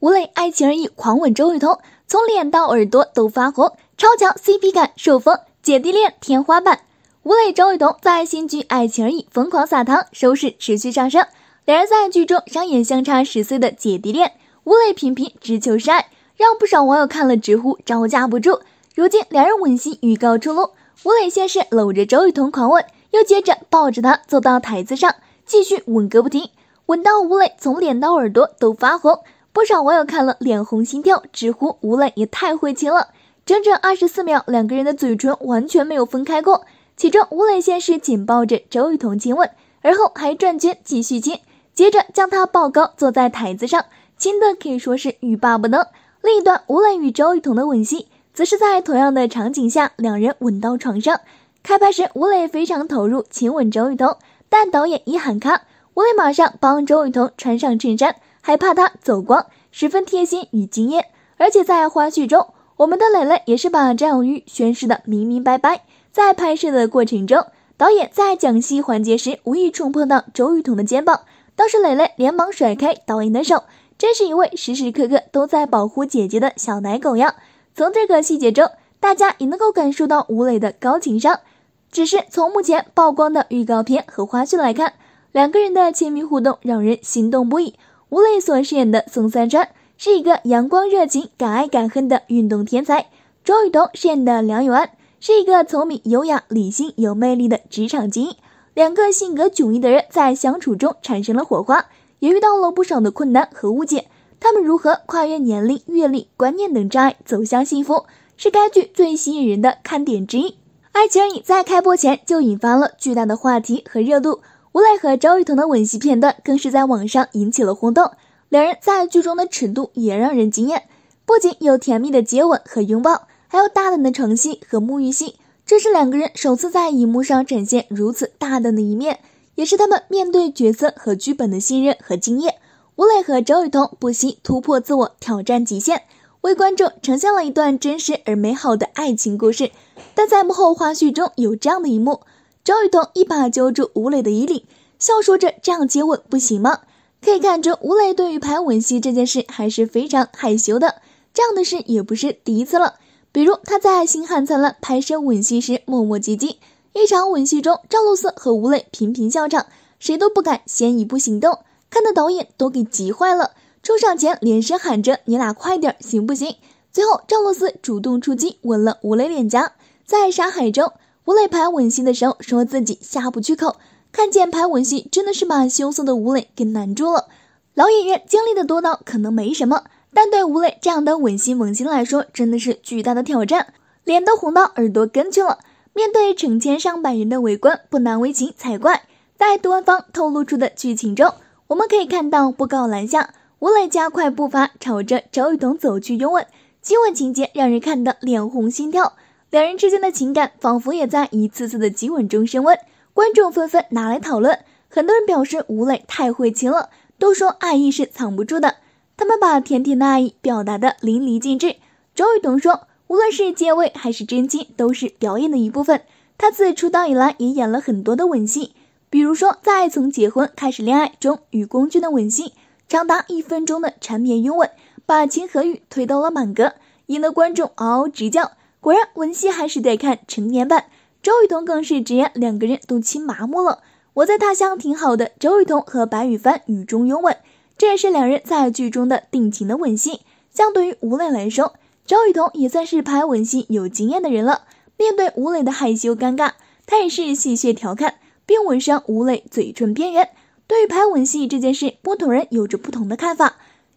吴磊《爱情而已》狂吻周雨彤，从脸到耳朵都发红，超强 CP 感，受封姐弟恋天花板。吴磊周雨彤在新剧《爱情而已》疯狂撒糖，收视持续上升。两人在剧中上演相差十岁的姐弟恋，吴磊频频直球爱，让不少网友看了直呼招架不住。如今两人吻戏预告出炉，吴磊先是搂着周雨彤狂吻，又接着抱着她坐到台子上，继续吻个不停，吻到吴磊从脸到耳朵都发红。不少网友看了脸红心跳，直呼吴磊也太会亲了！整整二十四秒，两个人的嘴唇完全没有分开过。其中，吴磊先是紧抱着周雨彤亲吻，而后还转圈继续亲，接着将她抱高坐在台子上，亲的可以说是欲罢不能。另一段吴磊与周雨彤的吻戏，则是在同样的场景下，两人吻到床上。开拍时，吴磊非常投入亲吻周雨彤，但导演一喊卡，吴磊马上帮周雨彤穿上衬衫。还怕他走光，十分贴心与敬业。而且在花絮中，我们的蕾蕾也是把占有欲宣示的明明白白。在拍摄的过程中，导演在讲戏环节时无意触碰到周雨彤的肩膀，当时蕾蕾连忙甩开导演的手，真是一位时时刻刻都在保护姐姐的小奶狗呀。从这个细节中，大家也能够感受到吴磊的高情商。只是从目前曝光的预告片和花絮来看，两个人的亲密互动让人心动不已。吴磊所饰演的宋三川是一个阳光、热情、敢爱敢恨的运动天才；周雨彤饰演的梁永安是一个聪明、优雅、理性、有魅力的职场精英。两个性格迥异的人在相处中产生了火花，也遇到了不少的困难和误解。他们如何跨越年龄、阅历、观念等障碍，走向幸福，是该剧最吸引人的看点之一。《爱情而已》在开播前就引发了巨大的话题和热度。吴磊和周雨彤的吻戏片段更是在网上引起了轰动，两人在剧中的尺度也让人惊艳，不仅有甜蜜的接吻和拥抱，还有大胆的成戏和沐浴戏。这是两个人首次在荧幕上展现如此大胆的一面，也是他们面对角色和剧本的信任和敬业。吴磊和周雨彤不惜突破自我，挑战极限，为观众呈现了一段真实而美好的爱情故事。但在幕后花絮中有这样的一幕。赵雨桐一把揪住吴磊的衣领，笑说着：“这样接吻不行吗？”可以看出，吴磊对于拍吻戏这件事还是非常害羞的。这样的事也不是第一次了，比如他在《星汉灿烂》拍摄吻戏时磨磨唧唧，一场吻戏中，赵露思和吴磊频频笑场，谁都不敢先一步行动，看得导演都给急坏了，冲上前连声喊着：“你俩快点，行不行？”最后，赵露思主动出击，吻了吴磊脸颊，在沙海中。吴磊拍吻戏的时候，说自己下不去口。看见拍吻戏，真的是把羞涩的吴磊给难住了。老演员经历的多到可能没什么，但对吴磊这样的吻戏萌新来说，真的是巨大的挑战，脸都红到耳朵根去了。面对成千上百人的围观，不难为情才怪。在多方透露出的剧情中，我们可以看到布告栏下，吴磊加快步伐朝着周雨彤走去，拥吻，亲吻情节让人看得脸红心跳。两人之间的情感仿佛也在一次次的接吻中升温，观众纷纷拿来讨论。很多人表示吴磊太会亲了，都说爱意是藏不住的，他们把甜甜的爱意表达的淋漓尽致。周雨彤说，无论是接吻还是真情，都是表演的一部分。他自出道以来也演了很多的吻戏，比如说在《从结婚开始恋爱》中与龚俊的吻戏，长达一分钟的缠绵拥吻，把情和欲推到了满格，引得观众嗷嗷直叫。果然，吻戏还是得看成年版。周雨彤更是直言两个人都亲麻木了。我在他乡挺好的。周雨彤和白宇帆雨中拥吻，这也是两人在剧中的定情的吻戏。相对于吴磊来说，周雨彤也算是拍吻戏有经验的人了。面对吴磊的害羞尴尬，他也是戏谑调侃，并吻上吴磊嘴唇边缘。对于拍吻戏这件事，不同人有着不同的看法。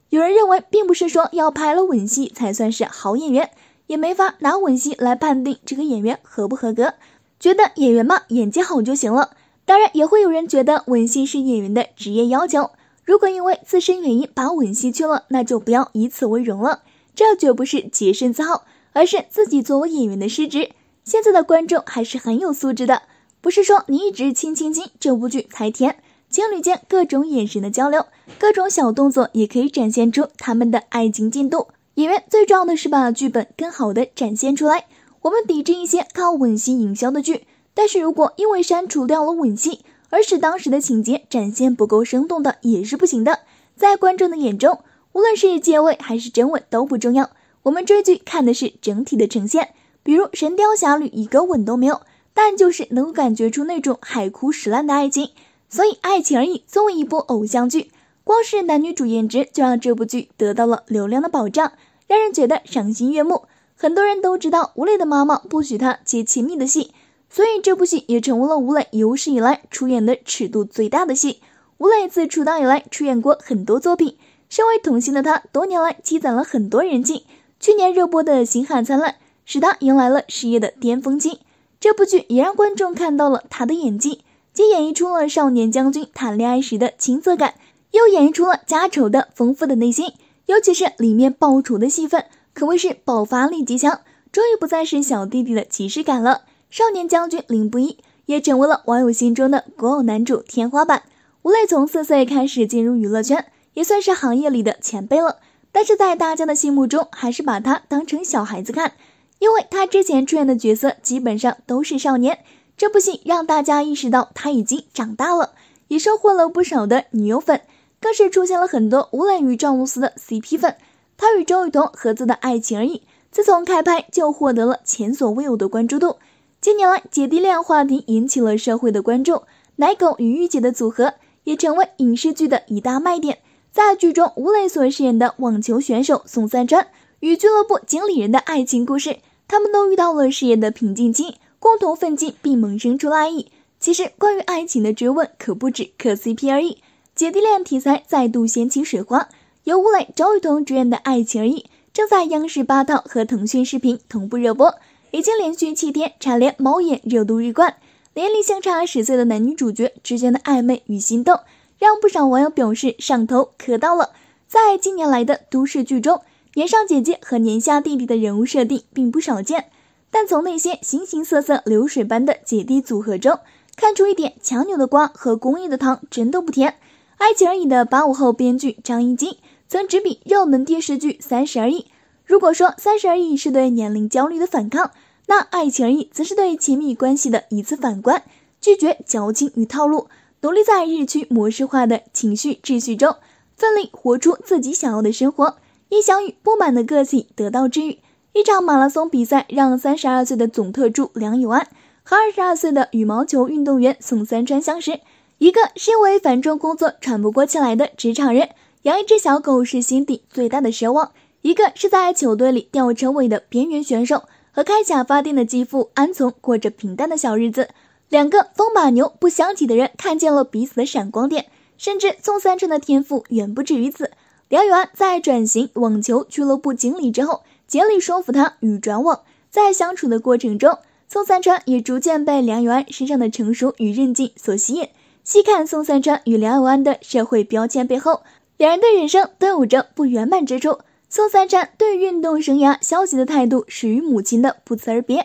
有人认为，并不是说要拍了吻戏才算是好演员。也没法拿吻戏来判定这个演员合不合格，觉得演员嘛，演技好就行了。当然，也会有人觉得吻戏是演员的职业要求，如果因为自身原因把吻戏去了，那就不要以此为荣了。这绝不是洁身自好，而是自己作为演员的失职。现在的观众还是很有素质的，不是说你一直亲亲亲，这部剧才甜。情侣间各种眼神的交流，各种小动作也可以展现出他们的爱情进度。演员最重要的是把剧本更好的展现出来。我们抵制一些靠吻戏营销的剧，但是如果因为删除掉了吻戏而使当时的情节展现不够生动的也是不行的。在观众的眼中，无论是借位还是真吻都不重要，我们追剧看的是整体的呈现。比如《神雕侠侣》一个吻都没有，但就是能够感觉出那种海枯石烂的爱情。所以爱情而已。作为一部偶像剧，光是男女主颜值就让这部剧得到了流量的保障。让人觉得赏心悦目。很多人都知道吴磊的妈妈不许他接亲密的戏，所以这部戏也成为了吴磊有史以来出演的尺度最大的戏。吴磊自出道以来出演过很多作品，身为童星的他多年来积攒了很多人气。去年热播的《星汉灿烂》使他迎来了事业的巅峰期，这部剧也让观众看到了他的演技，既演绎出了少年将军谈恋爱时的青涩感，又演绎出了家丑的丰富的内心。尤其是里面爆竹的戏份，可谓是爆发力极强，终于不再是小弟弟的即视感了。少年将军林不一也成为了网友心中的国偶男主天花板。吴磊从四岁开始进入娱乐圈，也算是行业里的前辈了，但是在大家的心目中，还是把他当成小孩子看，因为他之前出演的角色基本上都是少年。这部戏让大家意识到他已经长大了，也收获了不少的女友粉。更是出现了很多吴磊与赵露思的 CP 粉，他与周雨彤合作的爱情而已。自从开拍就获得了前所未有的关注度。近年来，姐弟恋话题引起了社会的关注，奶狗与御姐的组合也成为影视剧的一大卖点。在剧中，吴磊所饰演的网球选手宋三川与俱乐部经理人的爱情故事，他们都遇到了事业的瓶颈期，共同奋进并萌生出了爱意。其实，关于爱情的追问可不止磕 CP 而已。姐弟恋题材再度掀起水花，由吴磊、周雨彤主演的爱情而已正在央视八套和腾讯视频同步热播，已经连续七天蝉联猫眼热度日冠。年龄相差十岁的男女主角之间的暧昧与心动，让不少网友表示上头磕到了。在近年来的都市剧中，年上姐姐和年下弟弟的人物设定并不少见，但从那些形形色色、流水般的姐弟组合中，看出一点强扭的瓜和工益的糖真的不甜。《爱情而已》的八五后编剧张艺兴曾执笔热门电视剧《三十而已》。如果说《三十而已》是对年龄焦虑的反抗，那《爱情而已》则是对亲密关系的一次反观，拒绝矫情与套路，努力在日趋模式化的情绪秩序中，奋力活出自己想要的生活，一想与不满的个性得到治愈。一场马拉松比赛让三十二岁的总特助梁友安和二十二岁的羽毛球运动员宋三川相识。一个是因为繁重工作喘不过气来的职场人，养一只小狗是心底最大的奢望；一个是在球队里吊车尾的边缘选手，和开假发店的继父安从过着平淡的小日子。两个风马牛不相及的人看见了彼此的闪光点，甚至宋三春的天赋远不止于此。梁永安在转型网球俱乐部经理之后，竭力说服他与转网。在相处的过程中，宋三川也逐渐被梁永安身上的成熟与韧劲所吸引。细看宋三川与梁永安的社会标签背后，两人的人生都有着不圆满之处。宋三川对运动生涯消极的态度，始于母亲的不辞而别；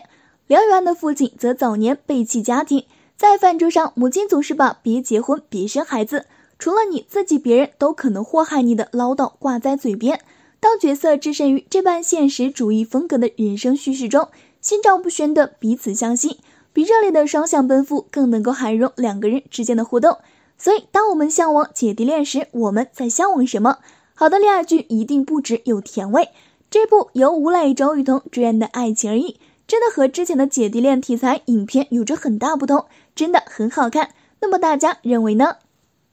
梁永安的父亲则早年背弃家庭，在饭桌上，母亲总是把别结婚、别生孩子，除了你自己，别人都可能祸害你的唠叨挂在嘴边。当角色置身于这般现实主义风格的人生叙事中，心照不宣的彼此相惜。比热烈的双向奔赴更能够涵容两个人之间的互动，所以当我们向往姐弟恋时，我们在向往什么？好的恋爱剧一定不止有甜味。这部由吴磊、周雨彤主演的爱情而已，真的和之前的姐弟恋题材影片有着很大不同，真的很好看。那么大家认为呢？